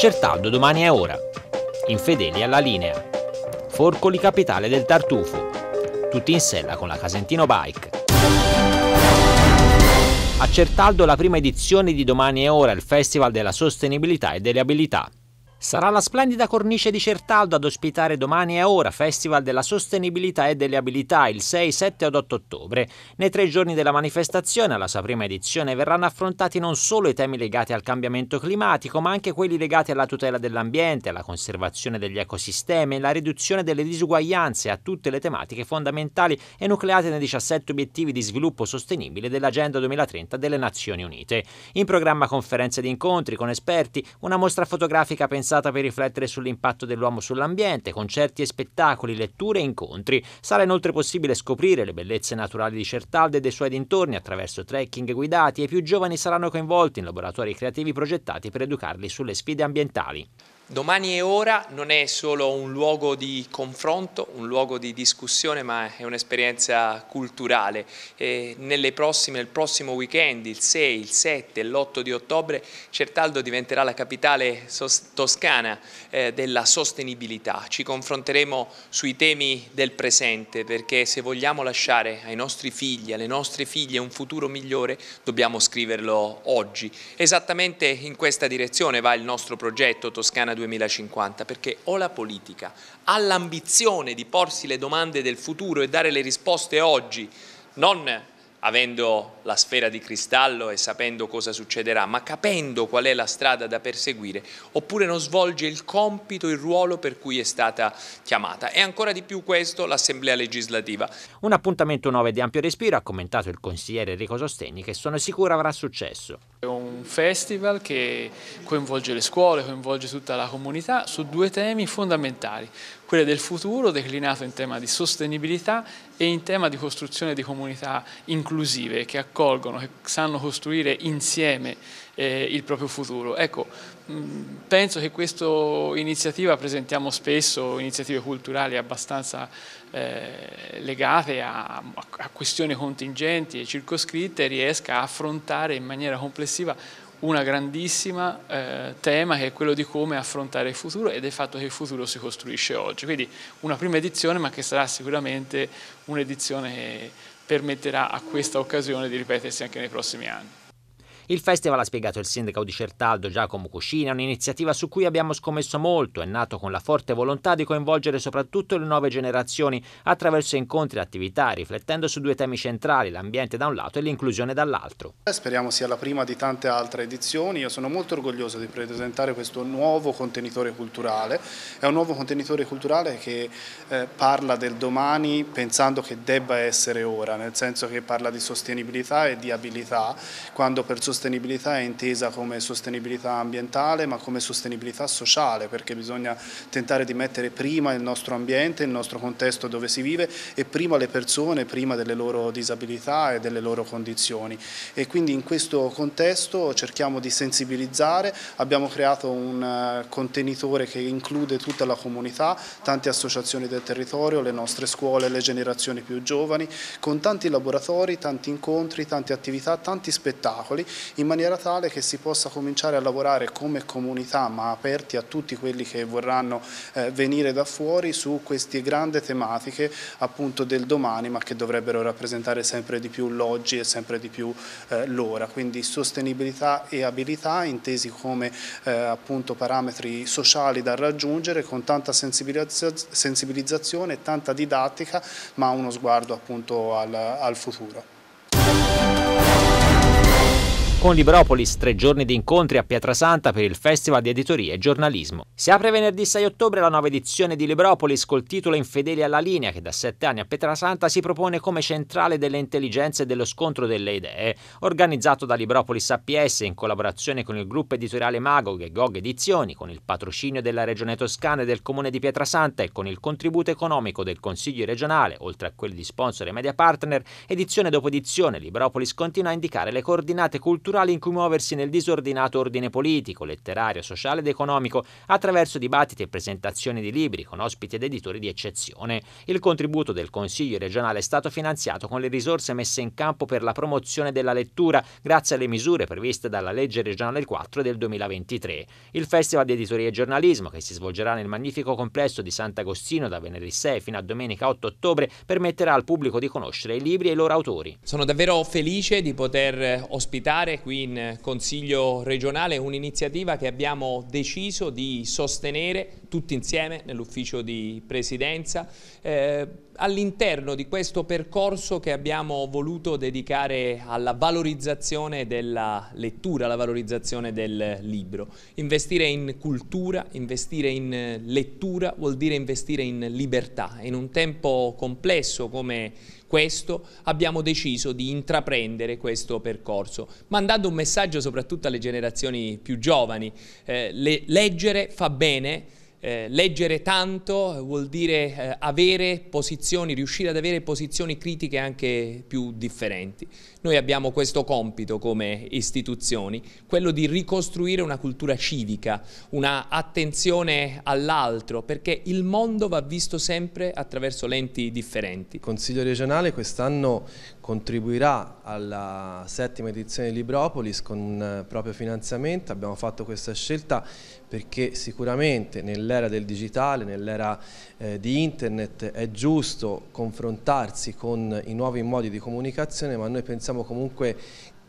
Certaldo domani è ora. Infedeli alla linea. Forcoli capitale del Tartufo. Tutti in sella con la Casentino Bike. A Certaldo la prima edizione di Domani è ora, il Festival della Sostenibilità e delle Abilità. Sarà la splendida cornice di Certaldo ad ospitare domani e ora Festival della Sostenibilità e delle Abilità il 6, 7 ed 8 ottobre. Nei tre giorni della manifestazione, alla sua prima edizione, verranno affrontati non solo i temi legati al cambiamento climatico, ma anche quelli legati alla tutela dell'ambiente, alla conservazione degli ecosistemi, alla riduzione delle disuguaglianze, a tutte le tematiche fondamentali enucleate nei 17 obiettivi di sviluppo sostenibile dell'Agenda 2030 delle Nazioni Unite. In programma conferenze ed incontri con esperti, una mostra fotografica pensata pensata per riflettere sull'impatto dell'uomo sull'ambiente, concerti e spettacoli, letture e incontri. Sarà inoltre possibile scoprire le bellezze naturali di Certalde e dei suoi dintorni attraverso trekking guidati e i più giovani saranno coinvolti in laboratori creativi progettati per educarli sulle sfide ambientali. Domani e ora non è solo un luogo di confronto, un luogo di discussione, ma è un'esperienza culturale. nelle Prossime, nel prossimo weekend, il 6, il 7 e l'8 di ottobre, Certaldo diventerà la capitale toscana eh, della sostenibilità. Ci confronteremo sui temi del presente, perché se vogliamo lasciare ai nostri figli, alle nostre figlie un futuro migliore, dobbiamo scriverlo oggi. Esattamente in questa direzione va il nostro progetto Toscana 2030. 2050, perché o la politica ha l'ambizione di porsi le domande del futuro e dare le risposte oggi, non avendo la sfera di cristallo e sapendo cosa succederà, ma capendo qual è la strada da perseguire, oppure non svolge il compito, il ruolo per cui è stata chiamata. E ancora di più questo l'Assemblea legislativa. Un appuntamento 9 di ampio respiro, ha commentato il consigliere Enrico Sostegni, che sono sicuro avrà successo. È un festival che coinvolge le scuole, coinvolge tutta la comunità su due temi fondamentali, quelle del futuro declinato in tema di sostenibilità e in tema di costruzione di comunità inclusive che accogliano accolgono, che sanno costruire insieme eh, il proprio futuro. Ecco, penso che questa iniziativa, presentiamo spesso iniziative culturali abbastanza eh, legate a, a questioni contingenti e circoscritte, riesca a affrontare in maniera complessiva una grandissima eh, tema che è quello di come affrontare il futuro ed è il fatto che il futuro si costruisce oggi. Quindi una prima edizione ma che sarà sicuramente un'edizione che permetterà a questa occasione di ripetersi anche nei prossimi anni. Il festival, ha spiegato il sindaco di Certaldo Giacomo Cuscina, è un'iniziativa su cui abbiamo scommesso molto, è nato con la forte volontà di coinvolgere soprattutto le nuove generazioni attraverso incontri e attività, riflettendo su due temi centrali, l'ambiente da un lato e l'inclusione dall'altro. Eh, speriamo sia la prima di tante altre edizioni, io sono molto orgoglioso di presentare questo nuovo contenitore culturale, è un nuovo contenitore culturale che eh, parla del domani pensando che debba essere ora, nel senso che parla di sostenibilità e di abilità, quando per sostenere sostenibilità è intesa come sostenibilità ambientale ma come sostenibilità sociale perché bisogna tentare di mettere prima il nostro ambiente, il nostro contesto dove si vive e prima le persone, prima delle loro disabilità e delle loro condizioni e quindi in questo contesto cerchiamo di sensibilizzare, abbiamo creato un eh, contenitore che include tutta la comunità, tante associazioni del territorio, le nostre scuole, le generazioni più giovani, con tanti laboratori, tanti incontri, tante attività, tanti spettacoli in maniera tale che si possa cominciare a lavorare come comunità ma aperti a tutti quelli che vorranno eh, venire da fuori su queste grandi tematiche appunto del domani ma che dovrebbero rappresentare sempre di più l'oggi e sempre di più eh, l'ora, quindi sostenibilità e abilità intesi come eh, appunto parametri sociali da raggiungere con tanta sensibilizzazione, tanta didattica ma uno sguardo appunto al, al futuro con Libropolis, tre giorni di incontri a Pietrasanta per il Festival di Editoria e Giornalismo. Si apre venerdì 6 ottobre la nuova edizione di Libropolis col titolo Infedeli alla linea che da sette anni a Pietrasanta si propone come centrale delle intelligenze e dello scontro delle idee, organizzato da Libropolis APS in collaborazione con il gruppo editoriale Magog e Gog Edizioni, con il patrocinio della Regione Toscana e del Comune di Pietrasanta e con il contributo economico del Consiglio regionale, oltre a quelli di sponsor e media partner, edizione dopo edizione Libropolis continua a indicare le coordinate culturali culturali in cui muoversi nel disordinato ordine politico, letterario, sociale ed economico, attraverso dibattiti e presentazioni di libri con ospiti ed editori di eccezione. Il contributo del Consiglio regionale è stato finanziato con le risorse messe in campo per la promozione della lettura, grazie alle misure previste dalla legge regionale 4 del 2023. Il Festival di Editoria e Giornalismo, che si svolgerà nel magnifico complesso di Sant'Agostino da venerdì 6 fino a domenica 8 ottobre, permetterà al pubblico di conoscere i libri e i loro autori. Sono davvero felice di poter ospitare qui in Consiglio regionale, un'iniziativa che abbiamo deciso di sostenere tutti insieme nell'ufficio di presidenza eh, all'interno di questo percorso che abbiamo voluto dedicare alla valorizzazione della lettura, alla valorizzazione del libro. Investire in cultura, investire in lettura vuol dire investire in libertà. In un tempo complesso come questo abbiamo deciso di intraprendere questo percorso, mandando un messaggio soprattutto alle generazioni più giovani. Eh, le, leggere fa bene, eh, leggere tanto vuol dire eh, avere posizioni, riuscire ad avere posizioni critiche anche più differenti. Noi abbiamo questo compito come istituzioni, quello di ricostruire una cultura civica, una attenzione all'altro, perché il mondo va visto sempre attraverso lenti differenti. Consiglio regionale quest'anno contribuirà alla settima edizione di Libropolis con un eh, proprio finanziamento, abbiamo fatto questa scelta perché sicuramente nell'era del digitale, nell'era eh, di internet è giusto confrontarsi con i nuovi modi di comunicazione ma noi pensiamo comunque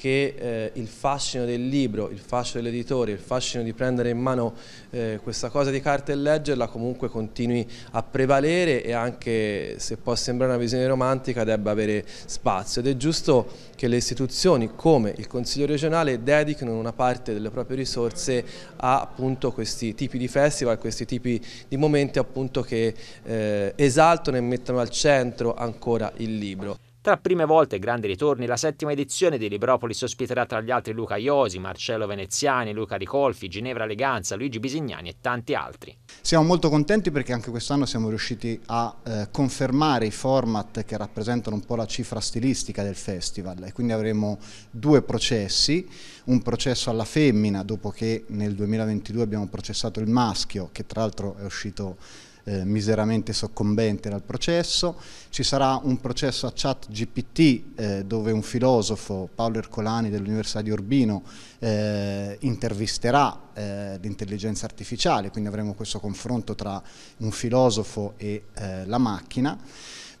che eh, il fascino del libro, il fascino dell'editore, il fascino di prendere in mano eh, questa cosa di carta e leggerla comunque continui a prevalere e anche se può sembrare una visione romantica debba avere spazio ed è giusto che le istituzioni come il Consiglio regionale dedichino una parte delle proprie risorse a appunto, questi tipi di festival, questi tipi di momenti appunto, che eh, esaltano e mettono al centro ancora il libro. Tra prime volte e grandi ritorni, la settima edizione di Libropolis ospiterà tra gli altri Luca Iosi, Marcello Veneziani, Luca Ricolfi, Ginevra Leganza, Luigi Bisignani e tanti altri. Siamo molto contenti perché anche quest'anno siamo riusciti a eh, confermare i format che rappresentano un po' la cifra stilistica del festival e quindi avremo due processi, un processo alla femmina dopo che nel 2022 abbiamo processato il maschio che tra l'altro è uscito eh, miseramente soccombente dal processo, ci sarà un processo a chat GPT eh, dove un filosofo, Paolo Ercolani dell'Università di Urbino, eh, intervisterà eh, l'intelligenza artificiale, quindi avremo questo confronto tra un filosofo e eh, la macchina.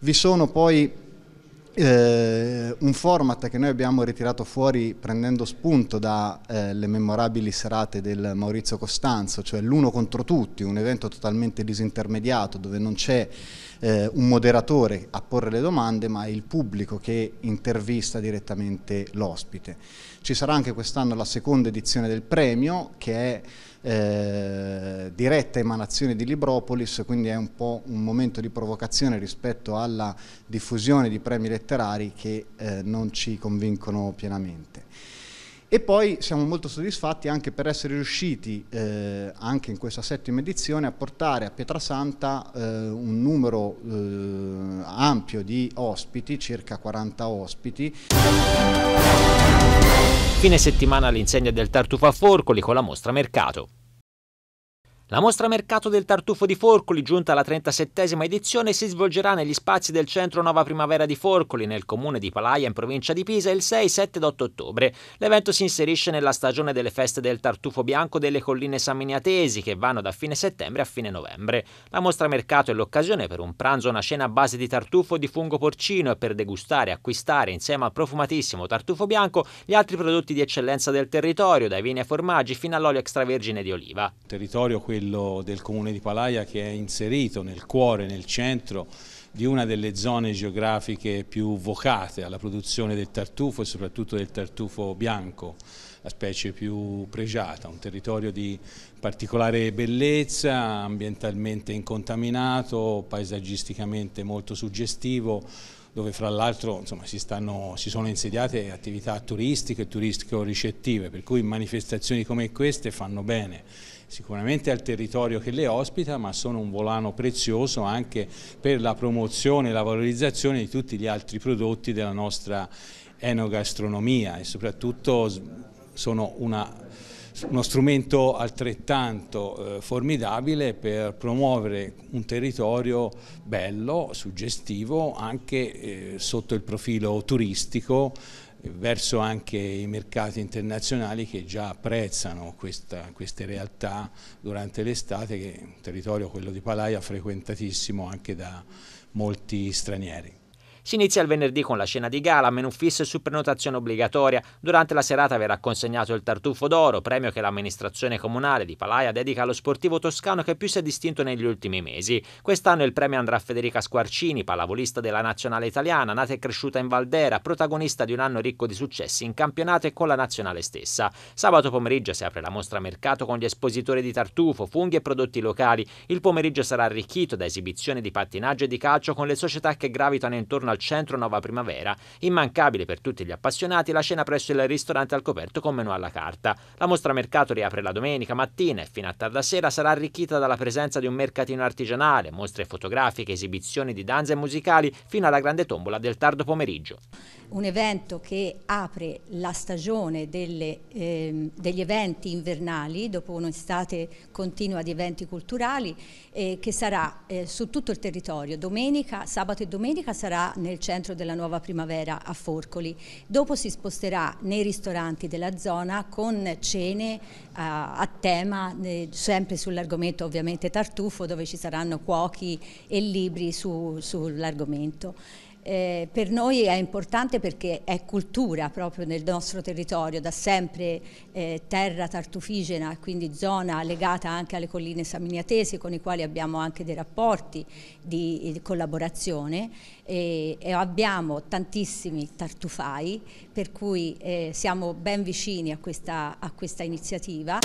Vi sono poi eh, un format che noi abbiamo ritirato fuori prendendo spunto dalle eh, memorabili serate del Maurizio Costanzo, cioè l'uno contro tutti, un evento totalmente disintermediato dove non c'è eh, un moderatore a porre le domande ma è il pubblico che intervista direttamente l'ospite. Ci sarà anche quest'anno la seconda edizione del premio che è eh, diretta emanazione di Libropolis, quindi è un po' un momento di provocazione rispetto alla diffusione di premi letterari che eh, non ci convincono pienamente. E poi siamo molto soddisfatti anche per essere riusciti, eh, anche in questa settima edizione, a portare a Pietrasanta eh, un numero eh, ampio di ospiti, circa 40 ospiti. Fine settimana all'insegna del Tartufa Forcoli con la mostra Mercato. La mostra mercato del tartufo di Forcoli, giunta alla 37esima edizione, si svolgerà negli spazi del centro Nova Primavera di Forcoli, nel comune di Palaia, in provincia di Pisa, il 6, 7 ed 8 ottobre. L'evento si inserisce nella stagione delle feste del tartufo bianco delle colline samminiatesi, che vanno da fine settembre a fine novembre. La mostra mercato è l'occasione per un pranzo o una cena a base di tartufo di fungo porcino e per degustare e acquistare, insieme al profumatissimo tartufo bianco, gli altri prodotti di eccellenza del territorio, dai vini e formaggi fino all'olio extravergine di oliva. Territorio quello quello del comune di Palaia che è inserito nel cuore, nel centro di una delle zone geografiche più vocate alla produzione del tartufo e soprattutto del tartufo bianco, la specie più pregiata, un territorio di particolare bellezza, ambientalmente incontaminato, paesaggisticamente molto suggestivo, dove fra l'altro si, si, sono insediate attività turistiche e turistico-ricettive, per cui manifestazioni come queste fanno bene sicuramente al territorio che le ospita, ma sono un volano prezioso anche per la promozione e la valorizzazione di tutti gli altri prodotti della nostra enogastronomia e soprattutto sono una uno strumento altrettanto eh, formidabile per promuovere un territorio bello, suggestivo, anche eh, sotto il profilo turistico verso anche i mercati internazionali che già apprezzano questa, queste realtà durante l'estate, che è un territorio, quello di Palaia, frequentatissimo anche da molti stranieri. Si inizia il venerdì con la scena di gala, menu fisso e su prenotazione obbligatoria. Durante la serata verrà consegnato il Tartufo d'Oro, premio che l'amministrazione comunale di Palaia dedica allo sportivo toscano che più si è distinto negli ultimi mesi. Quest'anno il premio andrà a Federica Squarcini, pallavolista della nazionale italiana, nata e cresciuta in Valdera, protagonista di un anno ricco di successi in campionato e con la nazionale stessa. Sabato pomeriggio si apre la mostra mercato con gli espositori di tartufo, funghi e prodotti locali. Il pomeriggio sarà arricchito da esibizioni di pattinaggio e di calcio con le società che gravitano intorno al centro Nova Primavera. Immancabile per tutti gli appassionati la cena presso il ristorante al coperto con menù alla carta. La mostra mercato riapre la domenica mattina e fino a tarda sera sarà arricchita dalla presenza di un mercatino artigianale, mostre fotografiche, esibizioni di danze musicali fino alla grande tombola del tardo pomeriggio. Un evento che apre la stagione delle, eh, degli eventi invernali dopo un'estate continua di eventi culturali eh, che sarà eh, su tutto il territorio. Domenica, sabato e domenica sarà nel centro della nuova primavera a Forcoli. Dopo si sposterà nei ristoranti della zona con cene eh, a tema, eh, sempre sull'argomento ovviamente tartufo, dove ci saranno cuochi e libri su, sull'argomento eh, per noi è importante perché è cultura proprio nel nostro territorio, da sempre eh, terra tartufigena, quindi zona legata anche alle colline saminiatesi con i quali abbiamo anche dei rapporti di, di collaborazione e, e, abbiamo tantissimi tartufai per cui eh, siamo ben vicini a questa, a questa iniziativa.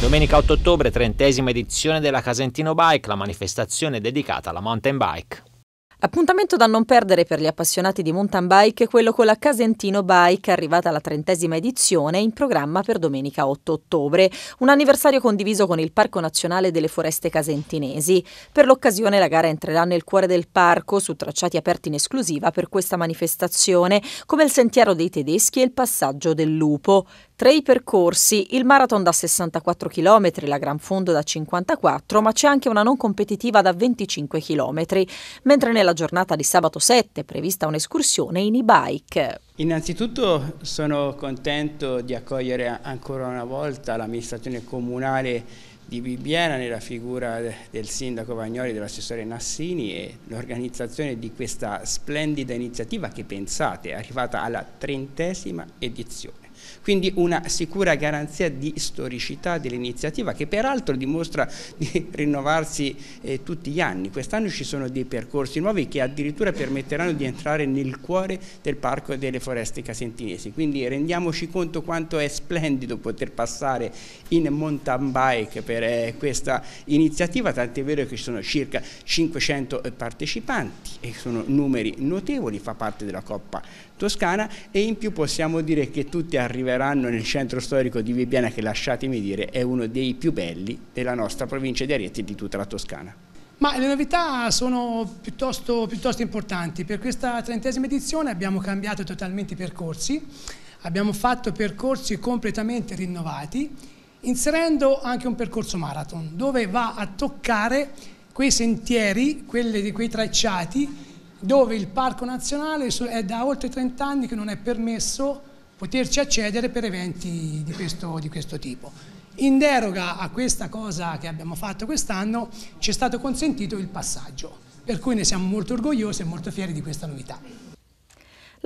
Domenica 8 ottobre, trentesima edizione della Casentino Bike, la manifestazione dedicata alla mountain bike. Appuntamento da non perdere per gli appassionati di mountain bike è quello con la Casentino Bike, arrivata alla trentesima edizione, in programma per domenica 8 ottobre, un anniversario condiviso con il Parco Nazionale delle Foreste Casentinesi. Per l'occasione la gara entrerà nel cuore del parco, su tracciati aperti in esclusiva per questa manifestazione, come il Sentiero dei Tedeschi e il Passaggio del Lupo. Tra i percorsi, il marathon da 64 km, la Gran Fondo da 54, ma c'è anche una non competitiva da 25 km, mentre nella giornata di sabato 7 è prevista un'escursione in e-bike. Innanzitutto sono contento di accogliere ancora una volta l'amministrazione comunale di Bibbiena nella figura del sindaco Vagnoli e dell'assessore Nassini e l'organizzazione di questa splendida iniziativa che pensate è arrivata alla trentesima edizione quindi una sicura garanzia di storicità dell'iniziativa che peraltro dimostra di rinnovarsi eh, tutti gli anni. Quest'anno ci sono dei percorsi nuovi che addirittura permetteranno di entrare nel cuore del Parco delle Foreste Casentinesi, quindi rendiamoci conto quanto è splendido poter passare in mountain bike per eh, questa iniziativa, tant'è vero che ci sono circa 500 partecipanti e sono numeri notevoli, fa parte della Coppa Toscana e in più possiamo dire che tutti arriveranno nel centro storico di Bibbiana che lasciatemi dire è uno dei più belli della nostra provincia di Ariete e di tutta la Toscana. Ma le novità sono piuttosto, piuttosto importanti, per questa trentesima edizione abbiamo cambiato totalmente i percorsi, abbiamo fatto percorsi completamente rinnovati, inserendo anche un percorso marathon, dove va a toccare quei sentieri, quelle, quei tracciati dove il Parco Nazionale è da oltre 30 anni che non è permesso poterci accedere per eventi di questo, di questo tipo. In deroga a questa cosa che abbiamo fatto quest'anno ci è stato consentito il passaggio, per cui ne siamo molto orgogliosi e molto fieri di questa novità.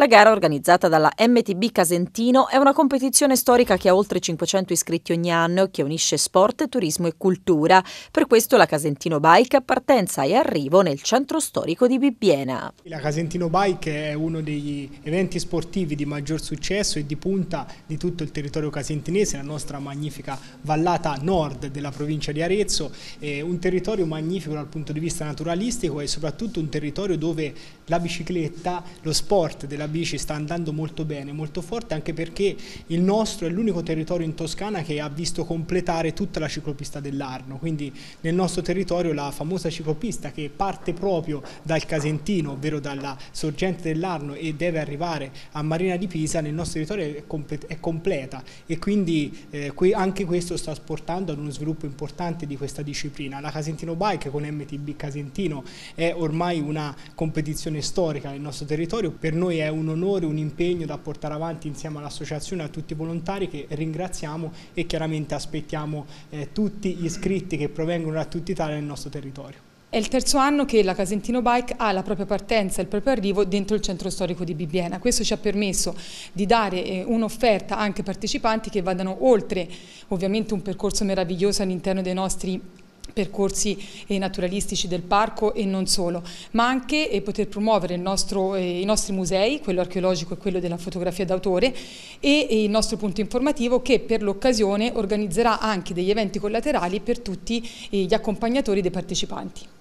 La gara organizzata dalla MTB Casentino è una competizione storica che ha oltre 500 iscritti ogni anno che unisce sport, turismo e cultura. Per questo la Casentino Bike a partenza e arrivo nel centro storico di Bibbiena. La Casentino Bike è uno degli eventi sportivi di maggior successo e di punta di tutto il territorio casentinese, la nostra magnifica vallata nord della provincia di Arezzo, è un territorio magnifico dal punto di vista naturalistico e soprattutto un territorio dove la bicicletta, lo sport della B ci sta andando molto bene, molto forte, anche perché il nostro è l'unico territorio in Toscana che ha visto completare tutta la ciclopista dell'Arno, quindi nel nostro territorio la famosa ciclopista che parte proprio dal Casentino, ovvero dalla sorgente dell'Arno e deve arrivare a Marina di Pisa, nel nostro territorio è, comple è completa e quindi eh, que anche questo sta portando ad uno sviluppo importante di questa disciplina. La Casentino Bike con MTB Casentino è ormai una competizione storica nel nostro territorio, per noi è un onore, un impegno da portare avanti insieme all'associazione, a tutti i volontari che ringraziamo e chiaramente aspettiamo eh, tutti gli iscritti che provengono da tutta Italia nel nostro territorio. È il terzo anno che la Casentino Bike ha la propria partenza il proprio arrivo dentro il centro storico di Bibbiena. Questo ci ha permesso di dare eh, un'offerta anche ai partecipanti che vadano oltre ovviamente un percorso meraviglioso all'interno dei nostri percorsi eh, naturalistici del parco e non solo, ma anche eh, poter promuovere nostro, eh, i nostri musei, quello archeologico e quello della fotografia d'autore e il nostro punto informativo che per l'occasione organizzerà anche degli eventi collaterali per tutti gli accompagnatori dei partecipanti.